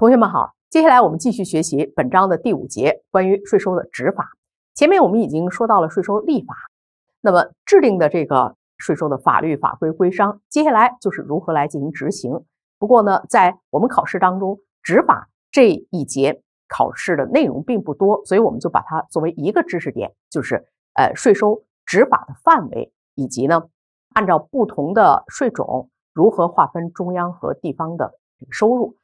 同学们好，接下来我们继续学习本章的第五节，关于税收的执法。前面我们已经说到了税收立法，那么制定的这个税收的法律法规规章，接下来就是如何来进行执行。不过呢，在我们考试当中，执法这一节考试的内容并不多，所以我们就把它作为一个知识点，就是呃，税收执法的范围，以及呢，按照不同的税种如何划分中央和地方的收入。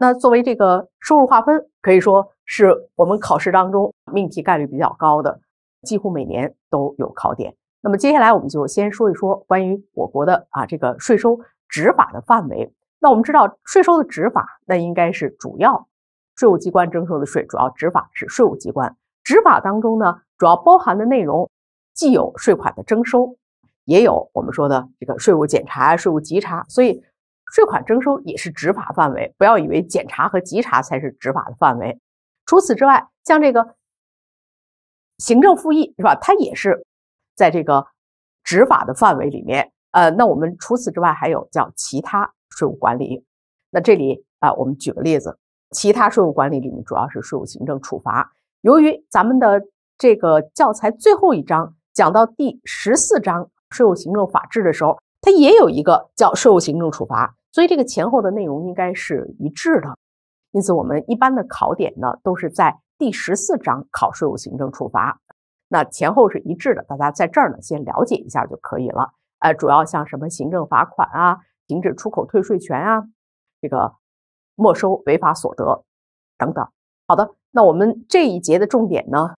那作为这个收入划分，可以说是我们考试当中命题概率比较高的，几乎每年都有考点。那么接下来我们就先说一说关于我国的啊这个税收执法的范围。那我们知道，税收的执法，那应该是主要税务机关征收的税，主要执法是税务机关执法当中呢，主要包含的内容，既有税款的征收，也有我们说的这个税务检查、税务稽查，所以。税款征收也是执法范围，不要以为检查和稽查才是执法的范围。除此之外，像这个行政复议是吧？它也是在这个执法的范围里面。呃，那我们除此之外还有叫其他税务管理。那这里啊，我们举个例子，其他税务管理里面主要是税务行政处罚。由于咱们的这个教材最后一章讲到第十四章税务行政法制的时候，它也有一个叫税务行政处罚。所以这个前后的内容应该是一致的，因此我们一般的考点呢都是在第十四章考税务行政处罚，那前后是一致的，大家在这儿呢先了解一下就可以了。呃，主要像什么行政罚款啊、停止出口退税权啊、这个没收违法所得等等。好的，那我们这一节的重点呢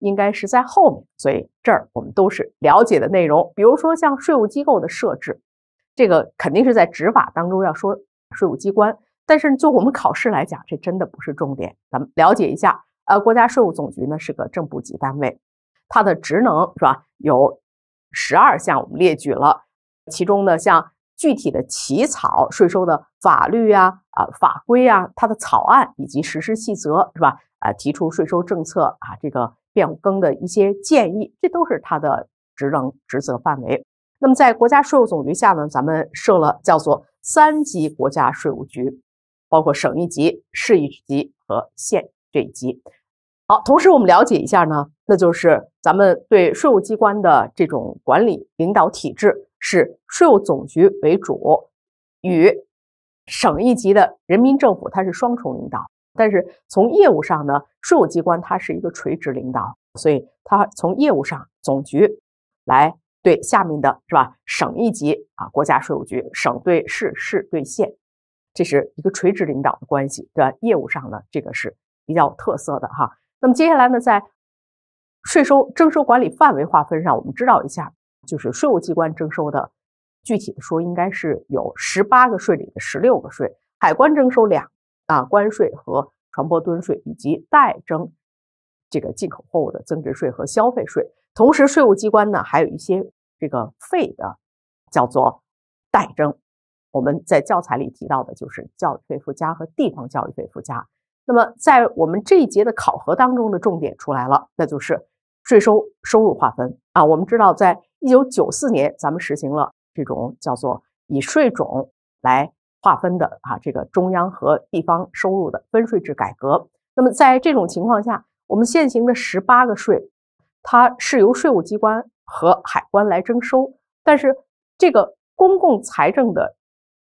应该是在后面，所以这儿我们都是了解的内容，比如说像税务机构的设置。这个肯定是在执法当中要说税务机关，但是就我们考试来讲，这真的不是重点，咱们了解一下。呃，国家税务总局呢是个正部级单位，它的职能是吧？有十二项，我们列举了，其中呢像具体的起草税收的法律呀、啊法规呀，它的草案以及实施细则是吧？啊，提出税收政策啊这个变更的一些建议，这都是它的职能职责范围。那么，在国家税务总局下呢，咱们设了叫做三级国家税务局，包括省一级、市一级和县这一级。好，同时我们了解一下呢，那就是咱们对税务机关的这种管理领导体制是税务总局为主，与省一级的人民政府它是双重领导，但是从业务上呢，税务机关它是一个垂直领导，所以它从业务上总局来。对下面的，是吧？省一级啊，国家税务局，省对市，市对县，这是一个垂直领导的关系，对吧？业务上呢，这个是比较有特色的哈。那么接下来呢，在税收征收管理范围划分上，我们知道一下，就是税务机关征收的，具体的说应该是有十八个税里的十六个税，海关征收两啊关税和船舶吨税，以及代征这个进口货物的增值税和消费税。同时，税务机关呢还有一些这个费的，叫做代征。我们在教材里提到的就是教育费附加和地方教育费附加。那么，在我们这一节的考核当中的重点出来了，那就是税收收入划分啊。我们知道，在一九九四年，咱们实行了这种叫做以税种来划分的啊这个中央和地方收入的分税制改革。那么，在这种情况下，我们现行的十八个税。它是由税务机关和海关来征收，但是这个公共财政的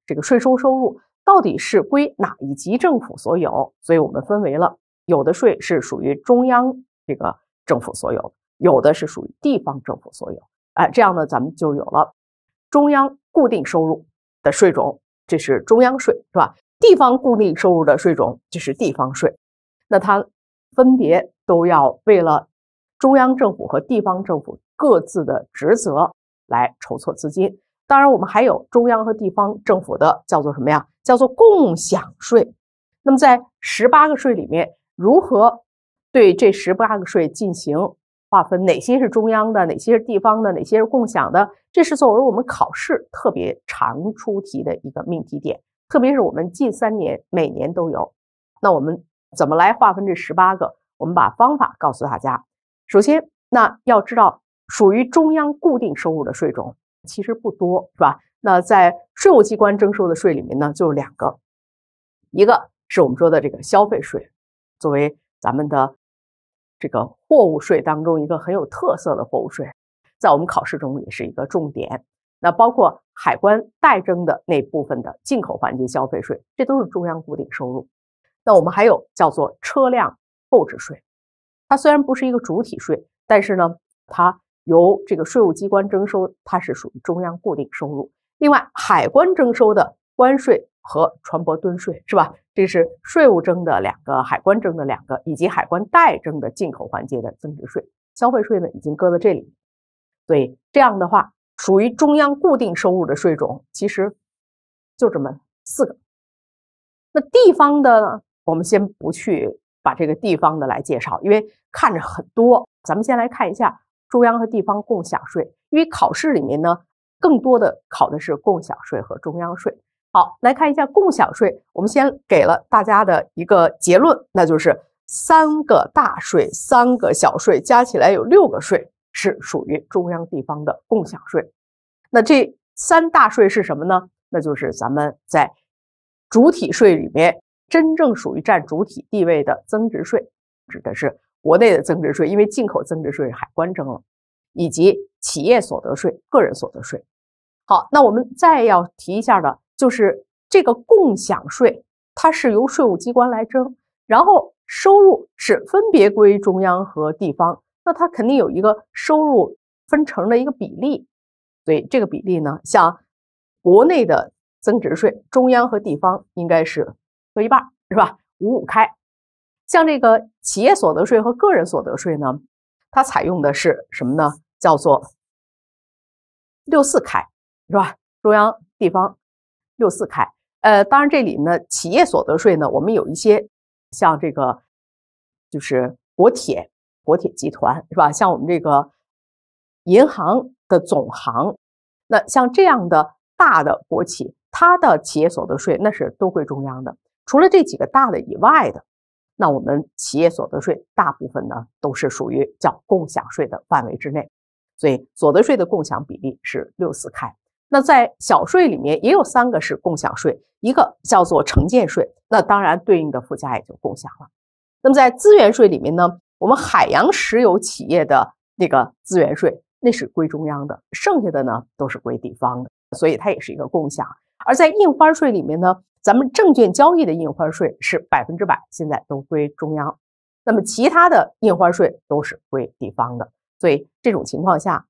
这个税收收入到底是归哪一级政府所有？所以我们分为了有的税是属于中央这个政府所有，有的是属于地方政府所有。哎，这样呢，咱们就有了中央固定收入的税种，这是中央税，是吧？地方固定收入的税种，这是地方税。那它分别都要为了。中央政府和地方政府各自的职责来筹措资金。当然，我们还有中央和地方政府的叫做什么呀？叫做共享税。那么，在十八个税里面，如何对这十八个税进行划分？哪些是中央的？哪些是地方的？哪些是共享的？这是作为我们考试特别常出题的一个命题点，特别是我们近三年每年都有。那我们怎么来划分这十八个？我们把方法告诉大家。首先，那要知道属于中央固定收入的税种其实不多，是吧？那在税务机关征收的税里面呢，就有两个，一个是我们说的这个消费税，作为咱们的这个货物税当中一个很有特色的货物税，在我们考试中也是一个重点。那包括海关代征的那部分的进口环节消费税，这都是中央固定收入。那我们还有叫做车辆购置税。它虽然不是一个主体税，但是呢，它由这个税务机关征收，它是属于中央固定收入。另外，海关征收的关税和船舶吨税，是吧？这是税务征的两个，海关征的两个，以及海关代征的进口环节的增值税、消费税呢，已经搁在这里。所以这样的话，属于中央固定收入的税种，其实就这么四个。那地方的呢，我们先不去。把这个地方的来介绍，因为看着很多，咱们先来看一下中央和地方共享税，因为考试里面呢，更多的考的是共享税和中央税。好，来看一下共享税，我们先给了大家的一个结论，那就是三个大税、三个小税加起来有六个税是属于中央地方的共享税。那这三大税是什么呢？那就是咱们在主体税里面。真正属于占主体地位的增值税，指的是国内的增值税，因为进口增值税海关征了，以及企业所得税、个人所得税。好，那我们再要提一下的，就是这个共享税，它是由税务机关来征，然后收入是分别归中央和地方，那它肯定有一个收入分成的一个比例，所以这个比例呢，像国内的增值税，中央和地方应该是。各一半是吧？五五开。像这个企业所得税和个人所得税呢，它采用的是什么呢？叫做六四开是吧？中央地方六四开。呃，当然这里呢，企业所得税呢，我们有一些像这个就是国铁、国铁集团是吧？像我们这个银行的总行，那像这样的大的国企，它的企业所得税那是都归中央的。除了这几个大的以外的，那我们企业所得税大部分呢都是属于叫共享税的范围之内，所以所得税的共享比例是六四开。那在小税里面也有三个是共享税，一个叫做城建税，那当然对应的附加也就共享了。那么在资源税里面呢，我们海洋石油企业的那个资源税那是归中央的，剩下的呢都是归地方的，所以它也是一个共享。而在印花税里面呢，咱们证券交易的印花税是百分之百，现在都归中央。那么其他的印花税都是归地方的。所以这种情况下，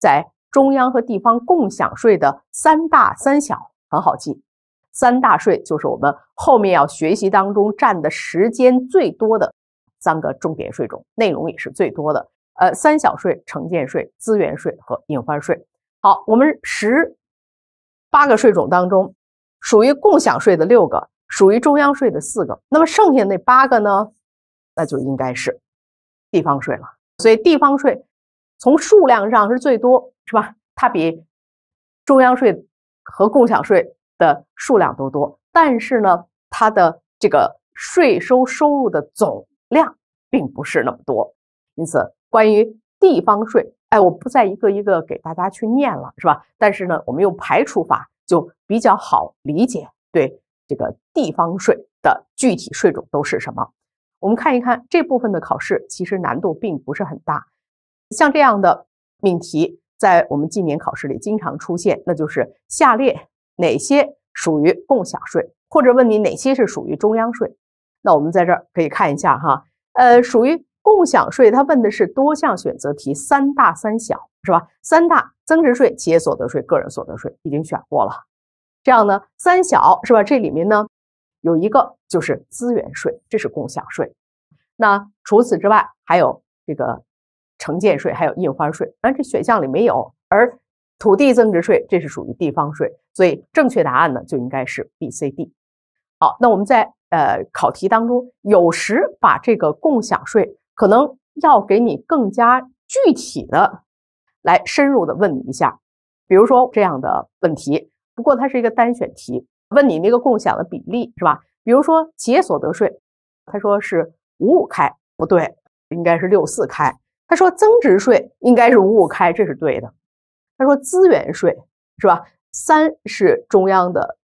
在中央和地方共享税的三大三小很好记。三大税就是我们后面要学习当中占的时间最多的三个重点税种，内容也是最多的。呃，三小税：城建税、资源税和印花税。好，我们十。八个税种当中，属于共享税的六个，属于中央税的四个，那么剩下那八个呢？那就应该是地方税了。所以地方税从数量上是最多，是吧？它比中央税和共享税的数量都多，但是呢，它的这个税收收入的总量并不是那么多。因此，关于地方税。哎，我不再一个一个给大家去念了，是吧？但是呢，我们用排除法就比较好理解。对，这个地方税的具体税种都是什么？我们看一看这部分的考试其实难度并不是很大。像这样的命题，在我们近年考试里经常出现，那就是下列哪些属于共享税，或者问你哪些是属于中央税？那我们在这儿可以看一下哈，呃，属于。共享税，他问的是多项选择题，三大三小是吧？三大：增值税、企业所得税、个人所得税已经选过了，这样呢？三小是吧？这里面呢有一个就是资源税，这是共享税。那除此之外还有这个城建税，还有印花税。啊，这选项里没有。而土地增值税这是属于地方税，所以正确答案呢就应该是 B、C、D。好，那我们在呃考题当中有时把这个共享税。可能要给你更加具体的，来深入的问你一下，比如说这样的问题。不过它是一个单选题，问你那个共享的比例是吧？比如说企业所得税，他说是五五开，不对，应该是六四开。他说增值税应该是五五开，这是对的。他说资源税是吧？三是中央的，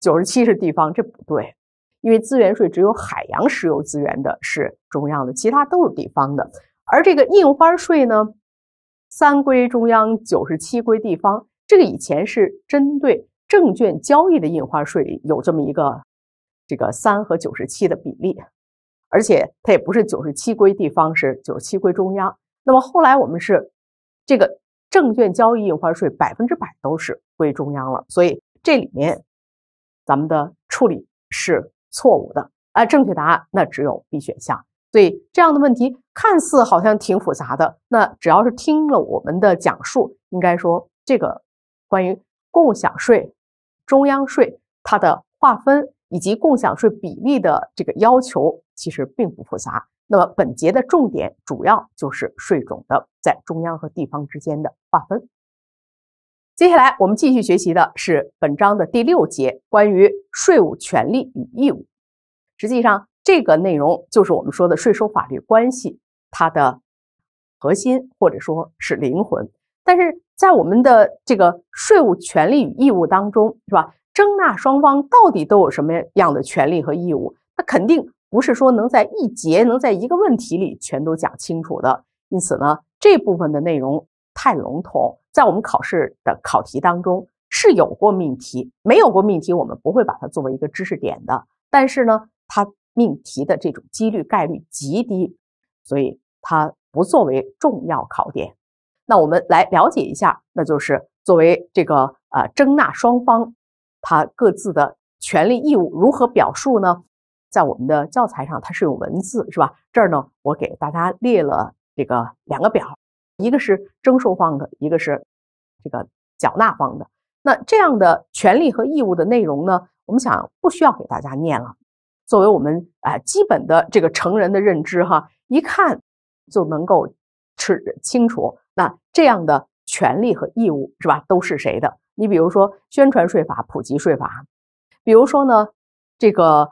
九十七是地方，这不对。因为资源税只有海洋石油资源的是中央的，其他都是地方的。而这个印花税呢，三归中央，九十七归地方。这个以前是针对证券交易的印花税有这么一个这个三和九十七的比例，而且它也不是九十七归地方，是九十七归中央。那么后来我们是这个证券交易印花税百分之百都是归中央了，所以这里面咱们的处理是。错误的啊，正确答案那只有 B 选项。所以这样的问题看似好像挺复杂的，那只要是听了我们的讲述，应该说这个关于共享税、中央税它的划分以及共享税比例的这个要求，其实并不复杂。那么本节的重点主要就是税种的在中央和地方之间的划分。接下来我们继续学习的是本章的第六节，关于税务权利与义务。实际上，这个内容就是我们说的税收法律关系它的核心或者说是灵魂。但是在我们的这个税务权利与义务当中，是吧？征纳双方到底都有什么样的权利和义务？那肯定不是说能在一节能在一个问题里全都讲清楚的。因此呢，这部分的内容太笼统。在我们考试的考题当中是有过命题，没有过命题，我们不会把它作为一个知识点的。但是呢，它命题的这种几率概率极低，所以它不作为重要考点。那我们来了解一下，那就是作为这个呃征纳双方，他各自的权利义务如何表述呢？在我们的教材上，它是用文字，是吧？这儿呢，我给大家列了这个两个表。一个是征收方的，一个是这个缴纳方的。那这样的权利和义务的内容呢？我们想不需要给大家念了。作为我们啊基本的这个成人的认知，哈，一看就能够吃清楚。那这样的权利和义务是吧？都是谁的？你比如说宣传税法、普及税法，比如说呢这个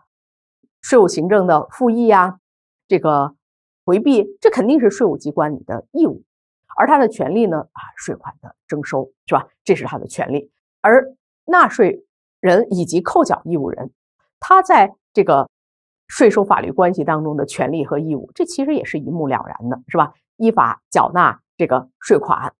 税务行政的复议呀，这个回避，这肯定是税务机关你的义务。而他的权利呢？啊，税款的征收是吧？这是他的权利。而纳税人以及扣缴义务人，他在这个税收法律关系当中的权利和义务，这其实也是一目了然的，是吧？依法缴纳这个税款，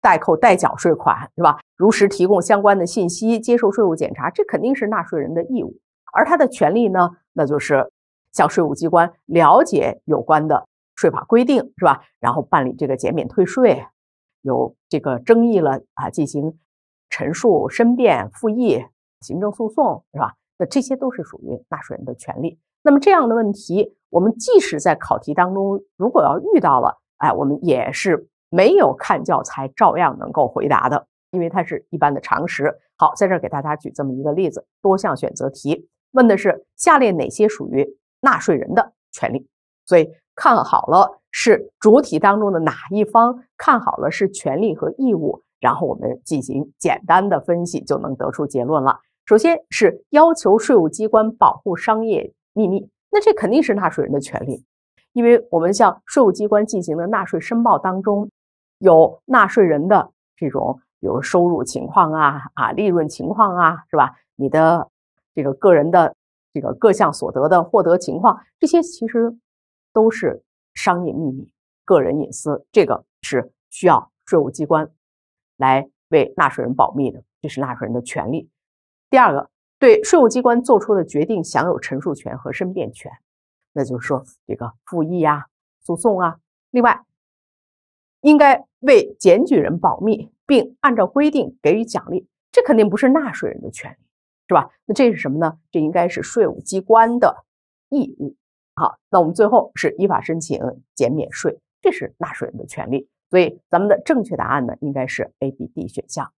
代扣代缴税款，是吧？如实提供相关的信息，接受税务检查，这肯定是纳税人的义务。而他的权利呢，那就是向税务机关了解有关的。税法规定是吧？然后办理这个减免退税，有这个争议了啊，进行陈述申辩、复议、行政诉讼是吧？那这些都是属于纳税人的权利。那么这样的问题，我们即使在考题当中，如果要遇到了，哎，我们也是没有看教材照样能够回答的，因为它是一般的常识。好，在这给大家举这么一个例子：多项选择题，问的是下列哪些属于纳税人的权利？所以看好了是主体当中的哪一方，看好了是权利和义务，然后我们进行简单的分析，就能得出结论了。首先是要求税务机关保护商业秘密，那这肯定是纳税人的权利，因为我们向税务机关进行的纳税申报当中，有纳税人的这种，比如收入情况啊、啊利润情况啊，是吧？你的这个个人的这个各项所得的获得情况，这些其实。都是商业秘密、个人隐私，这个是需要税务机关来为纳税人保密的，这是纳税人的权利。第二个，对税务机关做出的决定享有陈述权和申辩权，那就是说这个复议呀、诉讼啊。另外，应该为检举人保密，并按照规定给予奖励，这肯定不是纳税人的权利，是吧？那这是什么呢？这应该是税务机关的义务。好，那我们最后是依法申请减免税，这是纳税人的权利。所以咱们的正确答案呢，应该是 A、B、D 选项。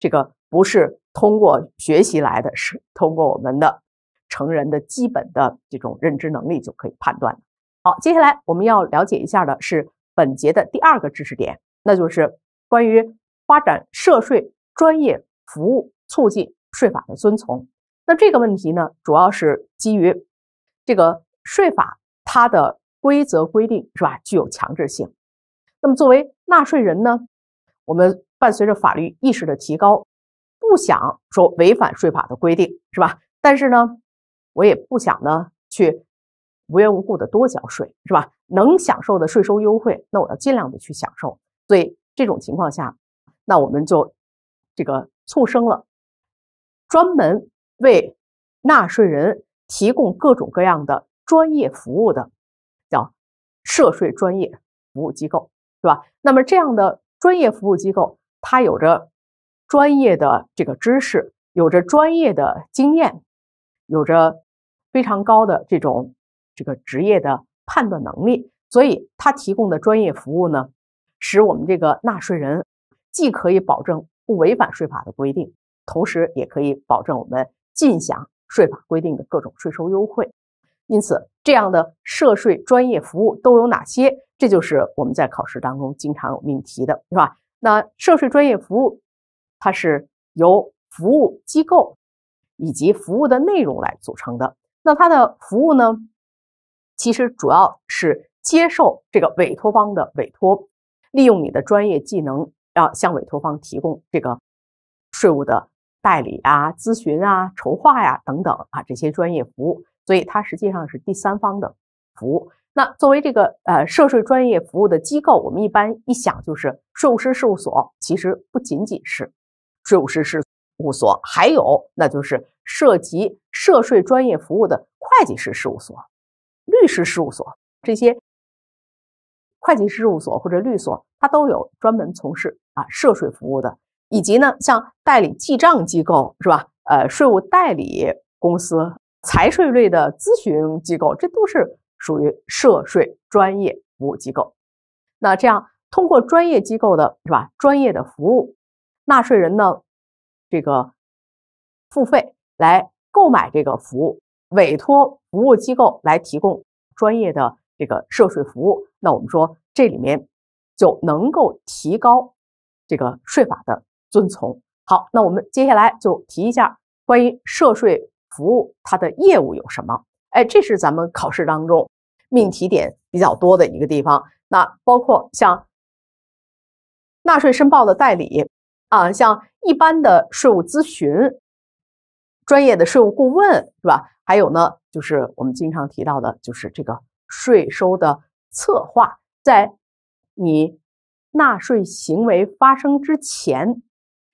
这个不是通过学习来的，是通过我们的成人的基本的这种认知能力就可以判断的。好，接下来我们要了解一下的是本节的第二个知识点，那就是关于发展涉税专业服务，促进税法的遵从。那这个问题呢，主要是基于这个。税法它的规则规定是吧，具有强制性。那么作为纳税人呢，我们伴随着法律意识的提高，不想说违反税法的规定是吧？但是呢，我也不想呢去无缘无故的多缴税是吧？能享受的税收优惠，那我要尽量的去享受。所以这种情况下，那我们就这个促生了，专门为纳税人提供各种各样的。专业服务的叫涉税专业服务机构，是吧？那么这样的专业服务机构，它有着专业的这个知识，有着专业的经验，有着非常高的这种这个职业的判断能力。所以它提供的专业服务呢，使我们这个纳税人既可以保证不违反税法的规定，同时也可以保证我们尽享税法规定的各种税收优惠。因此，这样的涉税专业服务都有哪些？这就是我们在考试当中经常有命题的，是吧？那涉税专业服务，它是由服务机构以及服务的内容来组成的。那它的服务呢，其实主要是接受这个委托方的委托，利用你的专业技能，要向委托方提供这个税务的代理啊、咨询啊、筹划呀等等啊这些专业服务。所以它实际上是第三方的服务。那作为这个呃涉税专业服务的机构，我们一般一想就是税务师事务所，其实不仅仅是税务师事务所，还有那就是涉及涉税专业服务的会计师事务所、律师事务所这些。会计师事务所或者律所，它都有专门从事啊涉税服务的，以及呢像代理记账机构是吧？呃，税务代理公司。财税类的咨询机构，这都是属于涉税专业服务机构。那这样通过专业机构的，是吧？专业的服务，纳税人呢，这个付费来购买这个服务，委托服务机构来提供专业的这个涉税服务。那我们说这里面就能够提高这个税法的遵从。好，那我们接下来就提一下关于涉税。服务它的业务有什么？哎，这是咱们考试当中命题点比较多的一个地方。那包括像纳税申报的代理啊，像一般的税务咨询、专业的税务顾问，是吧？还有呢，就是我们经常提到的，就是这个税收的策划，在你纳税行为发生之前，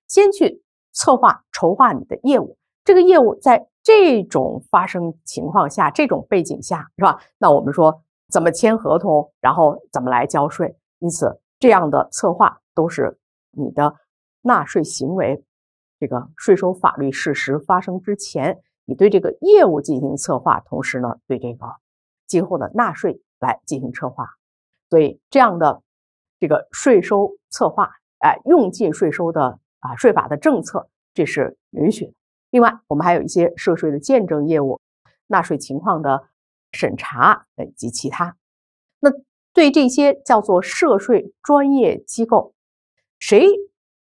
先去策划、筹划你的业务。这个业务在。这种发生情况下，这种背景下，是吧？那我们说怎么签合同，然后怎么来交税。因此，这样的策划都是你的纳税行为。这个税收法律事实发生之前，你对这个业务进行策划，同时呢，对这个今后的纳税来进行策划。所以，这样的这个税收策划，哎，用尽税收的啊税法的政策，这是允许。的。另外，我们还有一些涉税的鉴证业务、纳税情况的审查，以及其他。那对这些叫做涉税专业机构，谁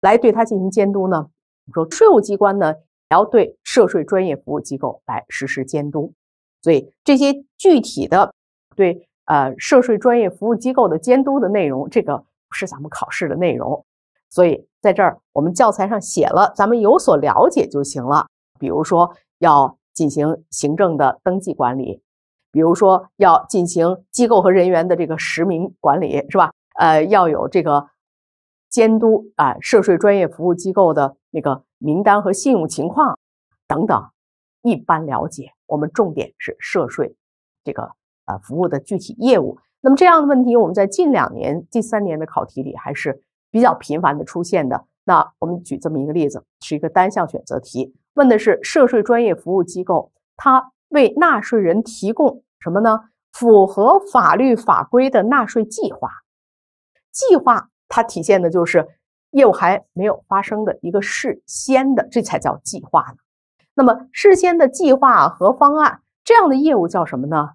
来对它进行监督呢？说税务机关呢？也要对涉税专业服务机构来实施监督。所以这些具体的对呃涉税专业服务机构的监督的内容，这个不是咱们考试的内容。所以。在这儿，我们教材上写了，咱们有所了解就行了。比如说，要进行行政的登记管理；，比如说，要进行机构和人员的这个实名管理，是吧？呃，要有这个监督啊，涉税专业服务机构的那个名单和信用情况等等。一般了解，我们重点是涉税这个呃服务的具体业务。那么这样的问题，我们在近两年、近三年的考题里还是。比较频繁的出现的，那我们举这么一个例子，是一个单项选择题，问的是涉税专业服务机构它为纳税人提供什么呢？符合法律法规的纳税计划，计划它体现的就是业务还没有发生的一个事先的，这才叫计划呢。那么事先的计划和方案这样的业务叫什么呢？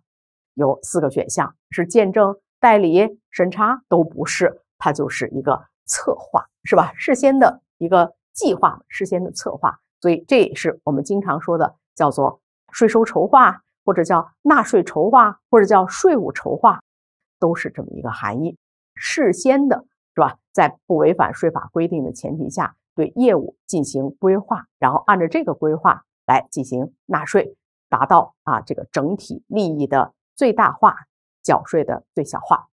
有四个选项是见证、代理、审查都不是，它就是一个。策划是吧？事先的一个计划，事先的策划，所以这也是我们经常说的，叫做税收筹划，或者叫纳税筹划，或者叫税务筹划，都是这么一个含义。事先的是吧，在不违反税法规定的前提下，对业务进行规划，然后按照这个规划来进行纳税，达到啊这个整体利益的最大化，缴税的最小化。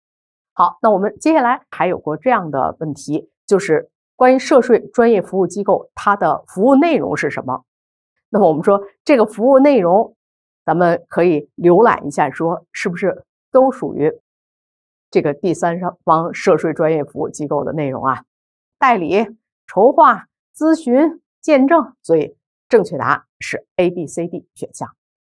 好，那我们接下来还有过这样的问题，就是关于涉税专业服务机构它的服务内容是什么？那么我们说这个服务内容，咱们可以浏览一下，说是不是都属于这个第三方涉税专业服务机构的内容啊？代理、筹划、咨询、见证，所以正确答案是 A、B、C、D 选项。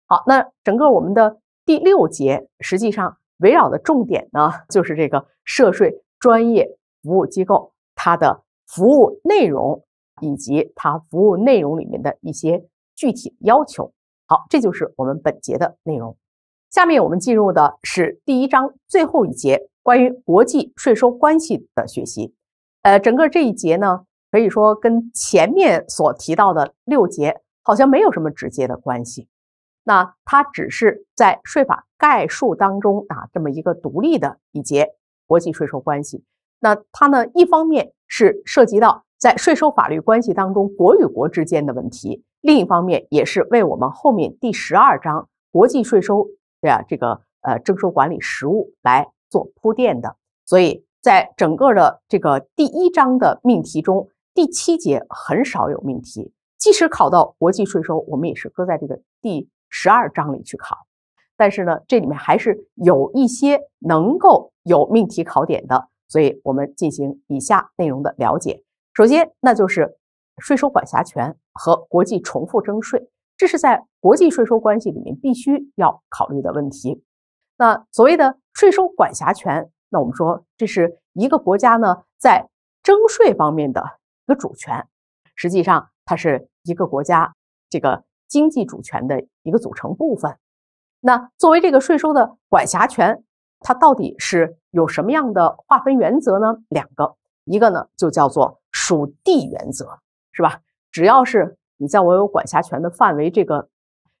好，那整个我们的第六节实际上。围绕的重点呢，就是这个涉税专业服务机构它的服务内容，以及它服务内容里面的一些具体要求。好，这就是我们本节的内容。下面我们进入的是第一章最后一节，关于国际税收关系的学习。呃，整个这一节呢，可以说跟前面所提到的六节好像没有什么直接的关系。那它只是在税法概述当中啊，这么一个独立的一节国际税收关系。那它呢，一方面是涉及到在税收法律关系当中国与国之间的问题，另一方面也是为我们后面第十二章国际税收对样这个呃征收管理实务来做铺垫的。所以在整个的这个第一章的命题中，第七节很少有命题，即使考到国际税收，我们也是搁在这个第。十二章里去考，但是呢，这里面还是有一些能够有命题考点的，所以我们进行以下内容的了解。首先，那就是税收管辖权和国际重复征税，这是在国际税收关系里面必须要考虑的问题。那所谓的税收管辖权，那我们说这是一个国家呢在征税方面的一个主权，实际上它是一个国家这个。经济主权的一个组成部分。那作为这个税收的管辖权，它到底是有什么样的划分原则呢？两个，一个呢就叫做属地原则，是吧？只要是你在我有管辖权的范围、这个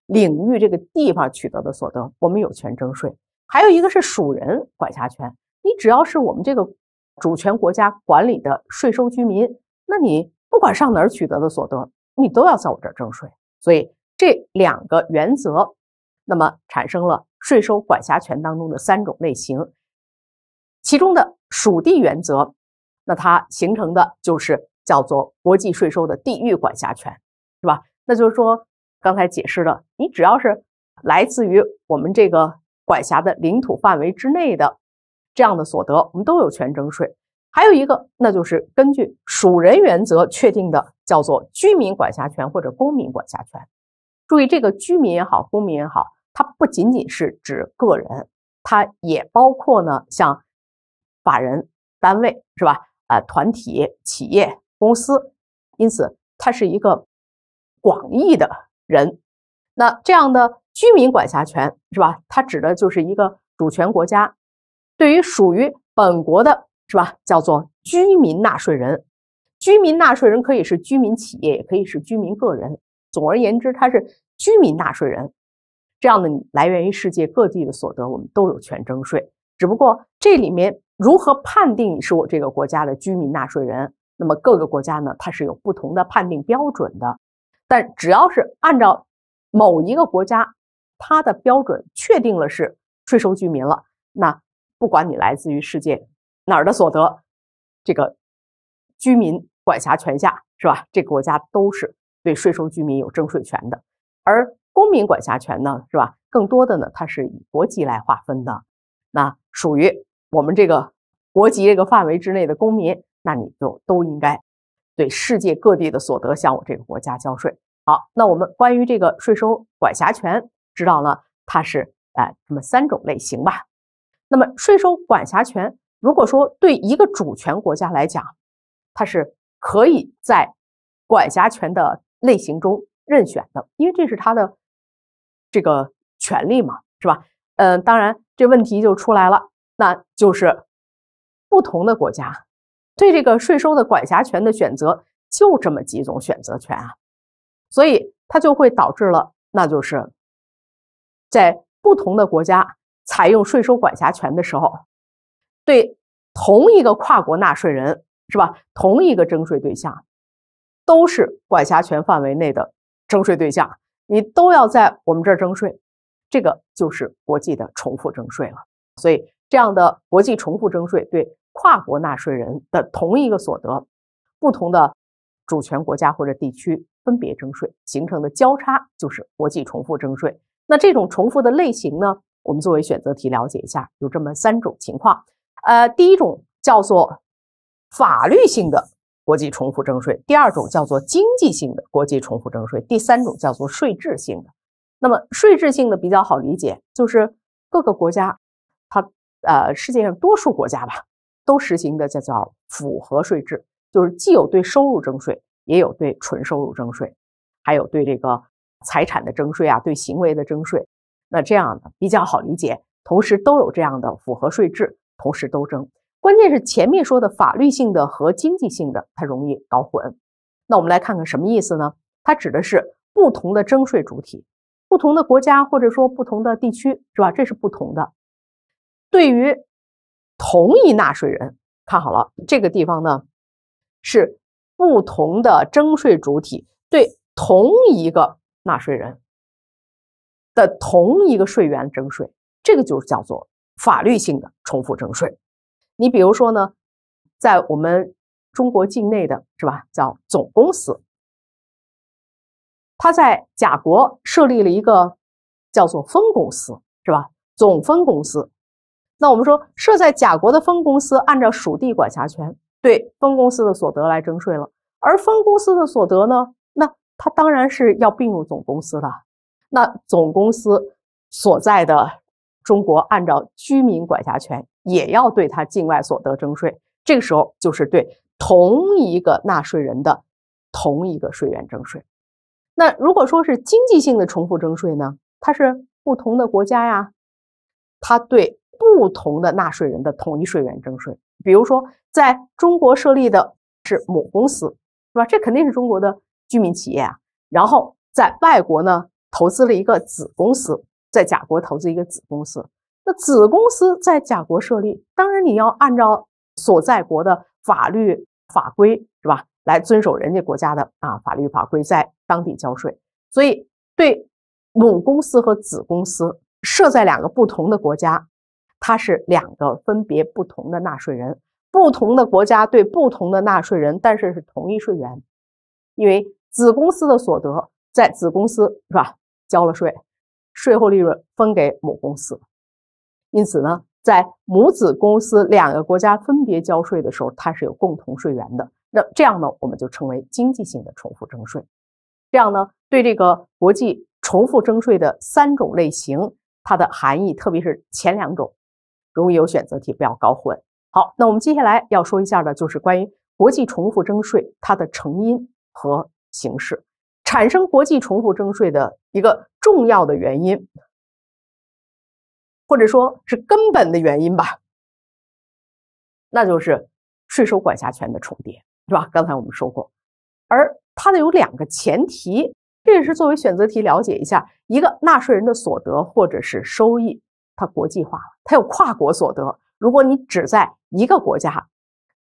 领域、这个地方取得的所得，我们有权征税。还有一个是属人管辖权，你只要是我们这个主权国家管理的税收居民，那你不管上哪儿取得的所得，你都要在我这儿征税。所以。这两个原则，那么产生了税收管辖权当中的三种类型，其中的属地原则，那它形成的就是叫做国际税收的地域管辖权，是吧？那就是说，刚才解释的，你只要是来自于我们这个管辖的领土范围之内的这样的所得，我们都有权征税。还有一个，那就是根据属人原则确定的，叫做居民管辖权或者公民管辖权。注意，这个居民也好，公民也好，它不仅仅是指个人，它也包括呢，像法人单位是吧？啊，团体、企业、公司，因此它是一个广义的人。那这样的居民管辖权是吧？它指的就是一个主权国家对于属于本国的，是吧？叫做居民纳税人。居民纳税人可以是居民企业，也可以是居民个人。总而言之，他是居民纳税人，这样的你来源于世界各地的所得，我们都有权征税。只不过这里面如何判定你是我这个国家的居民纳税人，那么各个国家呢，它是有不同的判定标准的。但只要是按照某一个国家它的标准确定了是税收居民了，那不管你来自于世界哪儿的所得，这个居民管辖权下是吧？这个国家都是。对税收居民有征税权的，而公民管辖权呢，是吧？更多的呢，它是以国籍来划分的。那属于我们这个国籍这个范围之内的公民，那你就都应该对世界各地的所得向我这个国家交税。好，那我们关于这个税收管辖权，知道了它是哎这么三种类型吧。那么税收管辖权，如果说对一个主权国家来讲，它是可以在管辖权的。类型中任选的，因为这是他的这个权利嘛，是吧？嗯，当然，这问题就出来了，那就是不同的国家对这个税收的管辖权的选择，就这么几种选择权啊，所以它就会导致了，那就是在不同的国家采用税收管辖权的时候，对同一个跨国纳税人，是吧？同一个征税对象。都是管辖权范围内的征税对象，你都要在我们这儿征税，这个就是国际的重复征税了。所以，这样的国际重复征税对跨国纳税人的同一个所得，不同的主权国家或者地区分别征税形成的交叉，就是国际重复征税。那这种重复的类型呢，我们作为选择题了解一下，有这么三种情况。呃，第一种叫做法律性的。国际重复征税，第二种叫做经济性的国际重复征税，第三种叫做税制性的。那么税制性的比较好理解，就是各个国家，它呃世界上多数国家吧，都实行的叫叫复合税制，就是既有对收入征税，也有对纯收入征税，还有对这个财产的征税啊，对行为的征税。那这样的比较好理解，同时都有这样的复合税制，同时都征。关键是前面说的法律性的和经济性的，它容易搞混。那我们来看看什么意思呢？它指的是不同的征税主体，不同的国家或者说不同的地区，是吧？这是不同的。对于同一纳税人，看好了这个地方呢，是不同的征税主体对同一个纳税人的同一个税源征税，这个就叫做法律性的重复征税。你比如说呢，在我们中国境内的，是吧？叫总公司，它在甲国设立了一个叫做分公司，是吧？总分公司，那我们说设在甲国的分公司，按照属地管辖权对分公司的所得来征税了，而分公司的所得呢，那它当然是要并入总公司的，那总公司所在的。中国按照居民管辖权也要对他境外所得征税，这个时候就是对同一个纳税人的同一个税源征税。那如果说是经济性的重复征税呢？它是不同的国家呀，它对不同的纳税人的同一税源征税。比如说，在中国设立的是母公司，是吧？这肯定是中国的居民企业啊。然后在外国呢投资了一个子公司。在甲国投资一个子公司，那子公司在甲国设立，当然你要按照所在国的法律法规是吧，来遵守人家国家的啊法律法规，在当地交税。所以，对母公司和子公司设在两个不同的国家，它是两个分别不同的纳税人，不同的国家对不同的纳税人，但是是同一税源，因为子公司的所得在子公司是吧交了税。税后利润分给母公司，因此呢，在母子公司两个国家分别交税的时候，它是有共同税源的。那这样呢，我们就称为经济性的重复征税。这样呢，对这个国际重复征税的三种类型，它的含义，特别是前两种，容易有选择题，不要搞混。好，那我们接下来要说一下的，就是关于国际重复征税它的成因和形式。产生国际重复征税的一个重要的原因，或者说是根本的原因吧，那就是税收管辖权的重叠，是吧？刚才我们说过，而它呢有两个前提，这也是作为选择题了解一下：一个纳税人的所得或者是收益，它国际化了，它有跨国所得；如果你只在一个国家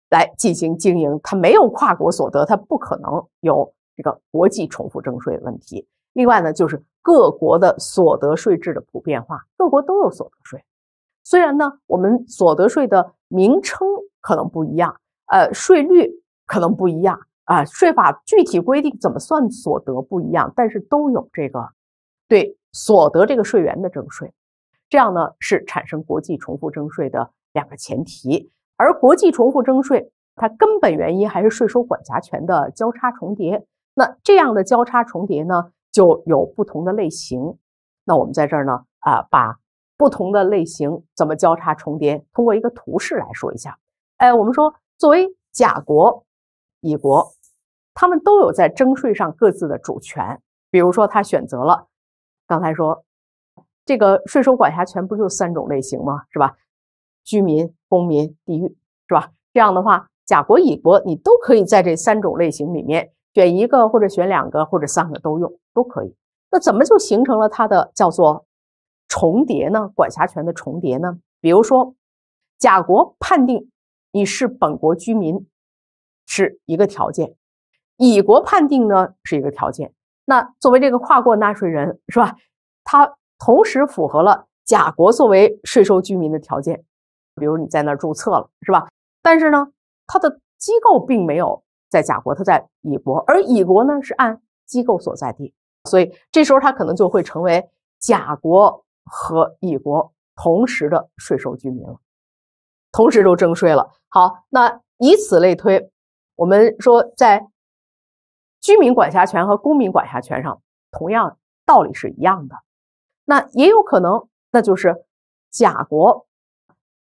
来进行经营，它没有跨国所得，它不可能有。这个国际重复征税问题，另外呢，就是各国的所得税制的普遍化，各国都有所得税。虽然呢，我们所得税的名称可能不一样，呃，税率可能不一样啊，税法具体规定怎么算所得不一样，但是都有这个对所得这个税源的征税，这样呢是产生国际重复征税的两个前提。而国际重复征税，它根本原因还是税收管辖权的交叉重叠。那这样的交叉重叠呢，就有不同的类型。那我们在这儿呢啊，把不同的类型怎么交叉重叠，通过一个图示来说一下。哎，我们说作为甲国、乙国，他们都有在征税上各自的主权。比如说，他选择了刚才说这个税收管辖权，不就三种类型吗？是吧？居民、公民、地域，是吧？这样的话，甲国、乙国你都可以在这三种类型里面。选一个或者选两个或者三个都用都可以，那怎么就形成了它的叫做重叠呢？管辖权的重叠呢？比如说，甲国判定你是本国居民是一个条件，乙国判定呢是一个条件。那作为这个跨国纳税人是吧？他同时符合了甲国作为税收居民的条件，比如你在那儿注册了是吧？但是呢，它的机构并没有。在甲国，他在乙国，而乙国呢是按机构所在地，所以这时候他可能就会成为甲国和乙国同时的税收居民了，同时都征税了。好，那以此类推，我们说在居民管辖权和公民管辖权上，同样道理是一样的。那也有可能，那就是甲国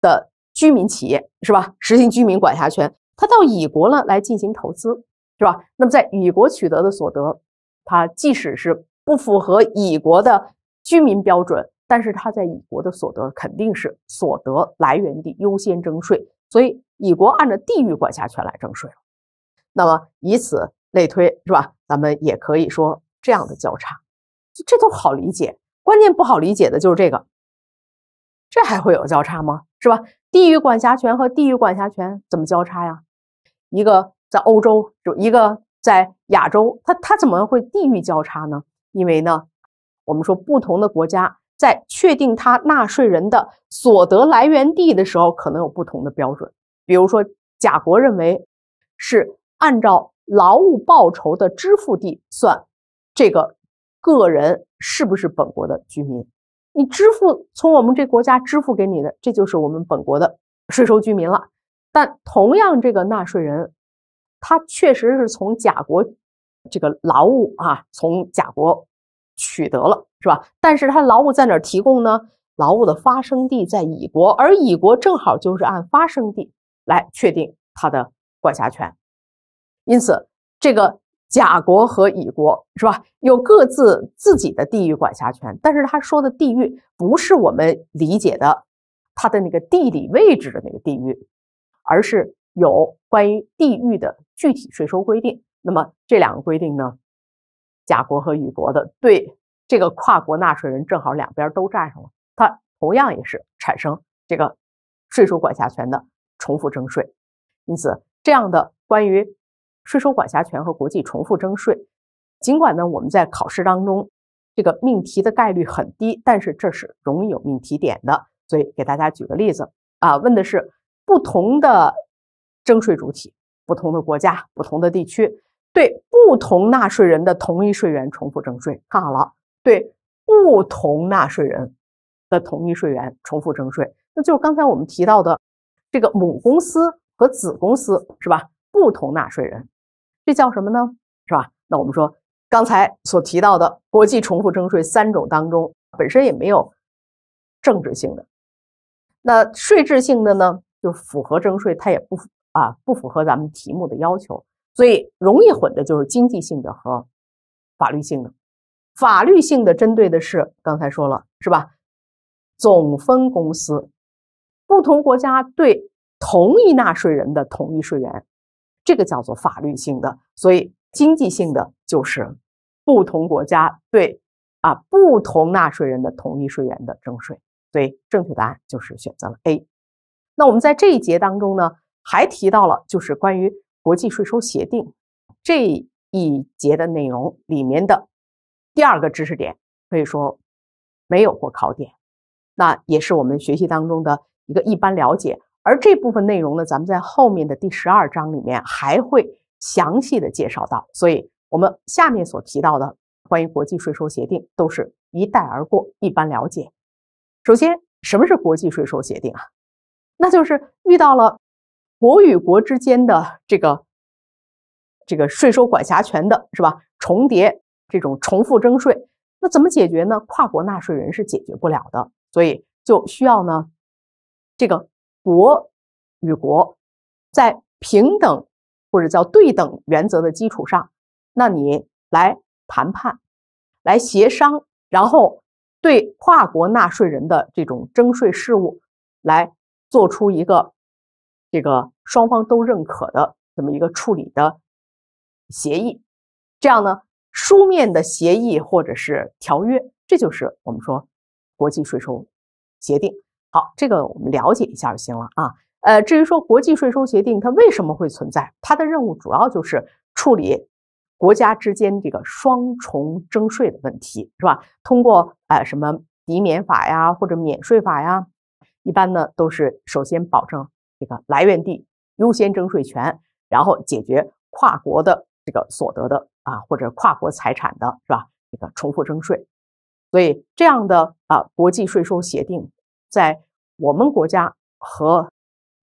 的居民企业，是吧？实行居民管辖权。他到乙国了来进行投资，是吧？那么在乙国取得的所得，他即使是不符合乙国的居民标准，但是他在乙国的所得肯定是所得来源地优先征税，所以乙国按照地域管辖权来征税了。那么以此类推，是吧？咱们也可以说这样的交叉，这都好理解。关键不好理解的就是这个，这还会有交叉吗？是吧？地域管辖权和地域管辖权怎么交叉呀？一个在欧洲，就一个在亚洲，它它怎么会地域交叉呢？因为呢，我们说不同的国家在确定他纳税人的所得来源地的时候，可能有不同的标准。比如说，甲国认为是按照劳务报酬的支付地算这个个人是不是本国的居民。你支付从我们这国家支付给你的，这就是我们本国的税收居民了。但同样，这个纳税人，他确实是从甲国这个劳务啊，从甲国取得了，是吧？但是他劳务在哪儿提供呢？劳务的发生地在乙国，而乙国正好就是按发生地来确定他的管辖权，因此这个。甲国和乙国是吧，有各自自己的地域管辖权，但是他说的地域不是我们理解的，它的那个地理位置的那个地域，而是有关于地域的具体税收规定。那么这两个规定呢，甲国和乙国的对这个跨国纳税人正好两边都占上了，它同样也是产生这个税收管辖权的重复征税。因此，这样的关于。税收管辖权和国际重复征税，尽管呢我们在考试当中这个命题的概率很低，但是这是容易有命题点的，所以给大家举个例子啊，问的是不同的征税主体、不同的国家、不同的地区对不同纳税人的同一税源重复征税。看好了，对不同纳税人的同一税源重复征税，那就是刚才我们提到的这个母公司和子公司，是吧？不同纳税人。这叫什么呢？是吧？那我们说刚才所提到的国际重复征税三种当中，本身也没有政治性的。那税制性的呢，就符合征税，它也不符啊，不符合咱们题目的要求。所以容易混的就是经济性的和法律性的。法律性的针对的是刚才说了，是吧？总分公司不同国家对同一纳税人的同一税源。这个叫做法律性的，所以经济性的就是不同国家对啊不同纳税人的同一税源的征税。所以正确答案就是选择了 A。那我们在这一节当中呢，还提到了就是关于国际税收协定这一节的内容里面的第二个知识点，可以说没有过考点，那也是我们学习当中的一个一般了解。而这部分内容呢，咱们在后面的第十二章里面还会详细的介绍到。所以，我们下面所提到的关于国际税收协定，都是一带而过，一般了解。首先，什么是国际税收协定啊？那就是遇到了国与国之间的这个这个税收管辖权的，是吧？重叠这种重复征税，那怎么解决呢？跨国纳税人是解决不了的，所以就需要呢这个。国与国在平等或者叫对等原则的基础上，那你来谈判、来协商，然后对跨国纳税人的这种征税事务来做出一个这个双方都认可的这么一个处理的协议。这样呢，书面的协议或者是条约，这就是我们说国际税收协定。好，这个我们了解一下就行了啊。呃，至于说国际税收协定，它为什么会存在？它的任务主要就是处理国家之间这个双重征税的问题，是吧？通过啊什么抵免法呀，或者免税法呀，一般呢都是首先保证这个来源地优先征税权，然后解决跨国的这个所得的啊或者跨国财产的是吧？这个重复征税。所以这样的啊国际税收协定。在我们国家和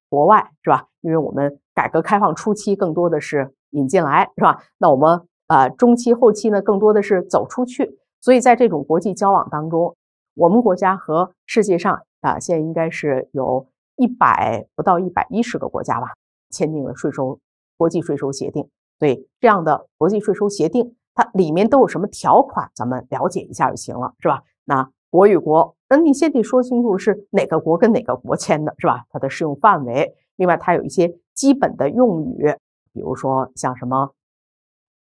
国外是吧？因为我们改革开放初期更多的是引进来，是吧？那我们呃中期后期呢，更多的是走出去。所以在这种国际交往当中，我们国家和世界上啊，现在应该是有一百不到一百一十个国家吧，签订了税收国际税收协定。对这样的国际税收协定，它里面都有什么条款？咱们了解一下就行了，是吧？那。国与国，那你先得说清楚是哪个国跟哪个国签的，是吧？它的适用范围，另外它有一些基本的用语，比如说像什么，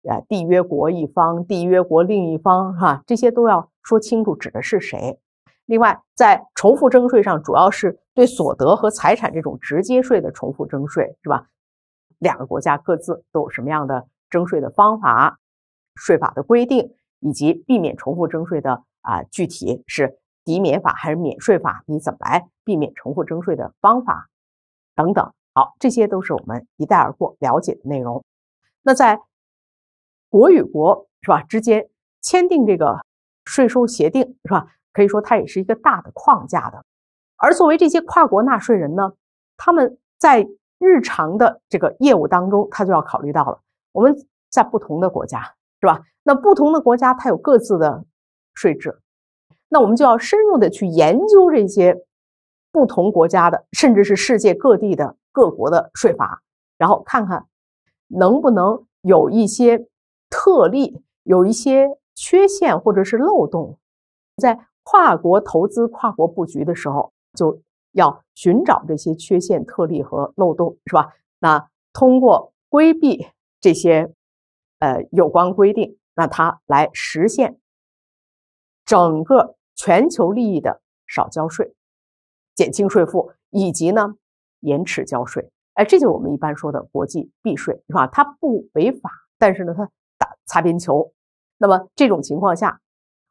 呃，缔约国一方、缔约国另一方，哈，这些都要说清楚指的是谁。另外，在重复征税上，主要是对所得和财产这种直接税的重复征税，是吧？两个国家各自都有什么样的征税的方法、税法的规定，以及避免重复征税的。啊，具体是抵免法还是免税法？你怎么来避免重复征税的方法等等？好，这些都是我们一带而过了解的内容。那在国与国是吧之间签订这个税收协定是吧？可以说它也是一个大的框架的。而作为这些跨国纳税人呢，他们在日常的这个业务当中，他就要考虑到了。我们在不同的国家是吧？那不同的国家它有各自的。税制，那我们就要深入的去研究这些不同国家的，甚至是世界各地的各国的税法，然后看看能不能有一些特例，有一些缺陷或者是漏洞，在跨国投资、跨国布局的时候，就要寻找这些缺陷、特例和漏洞，是吧？那通过规避这些呃有关规定，那它来实现。整个全球利益的少交税、减轻税负，以及呢延迟交税，哎，这就是我们一般说的国际避税，是吧？它不违法，但是呢它打擦边球。那么这种情况下，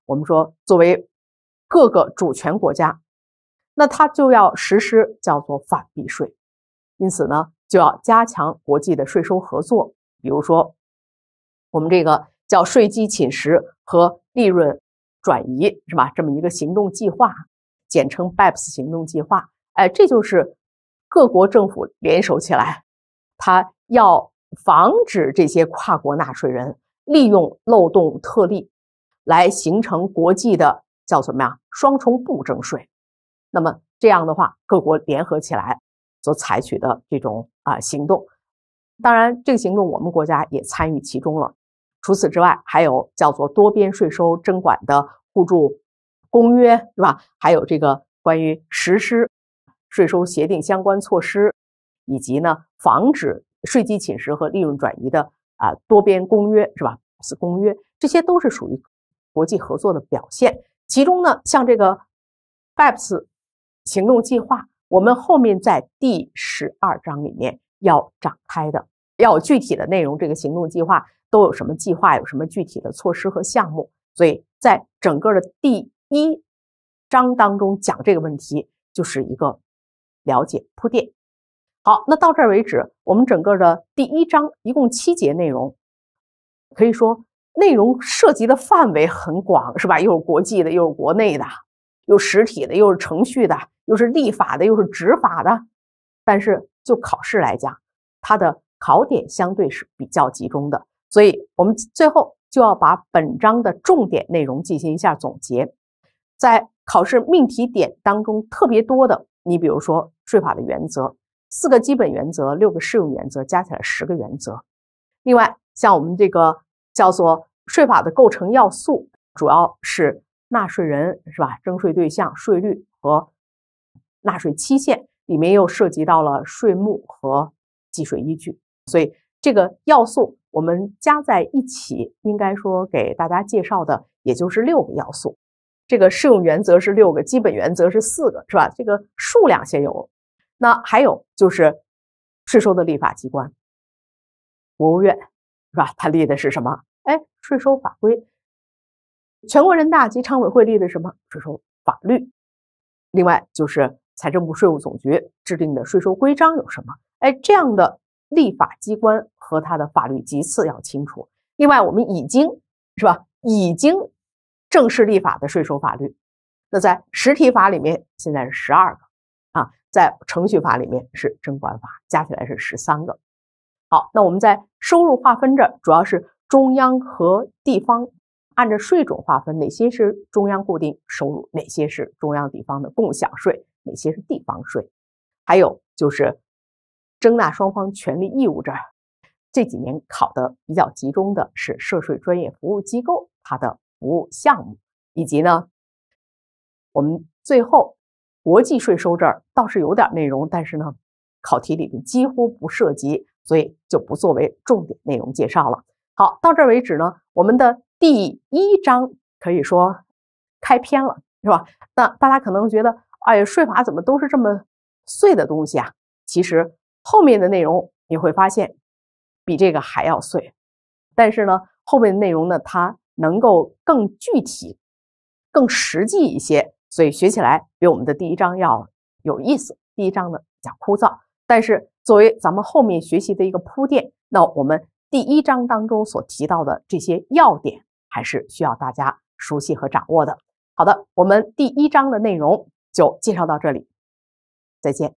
我们说作为各个主权国家，那它就要实施叫做反避税，因此呢就要加强国际的税收合作。比如说，我们这个叫税基侵蚀和利润。转移是吧？这么一个行动计划，简称 BEPS 行动计划。哎，这就是各国政府联手起来，他要防止这些跨国纳税人利用漏洞特例，来形成国际的叫什么呀？双重不征税。那么这样的话，各国联合起来所采取的这种啊行动，当然这个行动我们国家也参与其中了。除此之外，还有叫做多边税收征管的互助公约，是吧？还有这个关于实施税收协定相关措施，以及呢防止税基侵蚀和利润转移的啊多边公约，是吧？是公约，这些都是属于国际合作的表现。其中呢，像这个 BEPS 行动计划，我们后面在第十二章里面要展开的，要具体的内容，这个行动计划。都有什么计划？有什么具体的措施和项目？所以在整个的第一章当中讲这个问题，就是一个了解铺垫。好，那到这儿为止，我们整个的第一章一共七节内容，可以说内容涉及的范围很广，是吧？又是国际的，又是国内的，又实体的，又是程序的，又是立法的，又是执法的。但是就考试来讲，它的考点相对是比较集中的。所以我们最后就要把本章的重点内容进行一下总结，在考试命题点当中特别多的，你比如说税法的原则，四个基本原则，六个适用原则，加起来十个原则。另外，像我们这个叫做税法的构成要素，主要是纳税人是吧？征税对象、税率和纳税期限，里面又涉及到了税目和计税依据，所以这个要素。我们加在一起，应该说给大家介绍的也就是六个要素。这个适用原则是六个，基本原则是四个，是吧？这个数量先有。那还有就是税收的立法机关，国务院，是吧？它立的是什么？哎，税收法规。全国人大及常委会立的什么？税收法律。另外就是财政部税务总局制定的税收规章有什么？哎，这样的。立法机关和它的法律级次要清楚。另外，我们已经是吧？已经正式立法的税收法律，那在实体法里面现在是十二个啊，在程序法里面是征管法，加起来是十三个。好，那我们在收入划分这，主要是中央和地方按照税种划分，哪些是中央固定收入，哪些是中央地方的共享税，哪些是地方税，还有就是。征纳双方权利义务这儿，这几年考的比较集中的是涉税专业服务机构它的服务项目，以及呢，我们最后国际税收这儿倒是有点内容，但是呢，考题里面几乎不涉及，所以就不作为重点内容介绍了。好，到这为止呢，我们的第一章可以说开篇了，是吧？那大家可能觉得，哎呀，税法怎么都是这么碎的东西啊？其实。后面的内容你会发现比这个还要碎，但是呢，后面的内容呢，它能够更具体、更实际一些，所以学起来比我们的第一章要有意思。第一章呢比较枯燥，但是作为咱们后面学习的一个铺垫，那我们第一章当中所提到的这些要点还是需要大家熟悉和掌握的。好的，我们第一章的内容就介绍到这里，再见。